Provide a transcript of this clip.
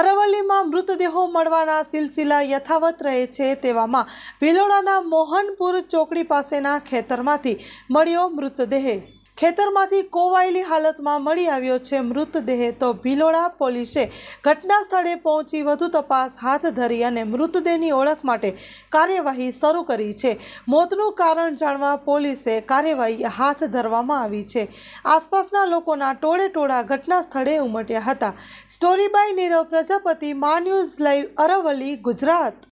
અરવલ્લીમાં મૃતદેહો મળવાના સિલસિલા યથાવત રહે છે તેવામાં ભિલોડાના મોહનપુર ચોકડી પાસેના ખેતરમાંથી મળ્યો મૃતદેહ ખેતરમાંથી કોવાયેલી હાલતમાં મળી આવ્યો છે મૃતદેહ તો ભિલોડા પોલીસે ઘટના સ્થળે પહોંચી વધુ તપાસ હાથ ધરી અને મૃતદેહની ઓળખ માટે કાર્યવાહી શરૂ કરી છે મોતનું કારણ જાણવા પોલીસે કાર્યવાહી હાથ ધરવામાં આવી છે આસપાસના લોકોના ટોળેટોળા ઘટના સ્થળે ઉમટ્યા હતા સ્ટોરી બાય નીરવ પ્રજાપતિ મા ન્યૂઝ લાઈવ અરવલ્લી ગુજરાત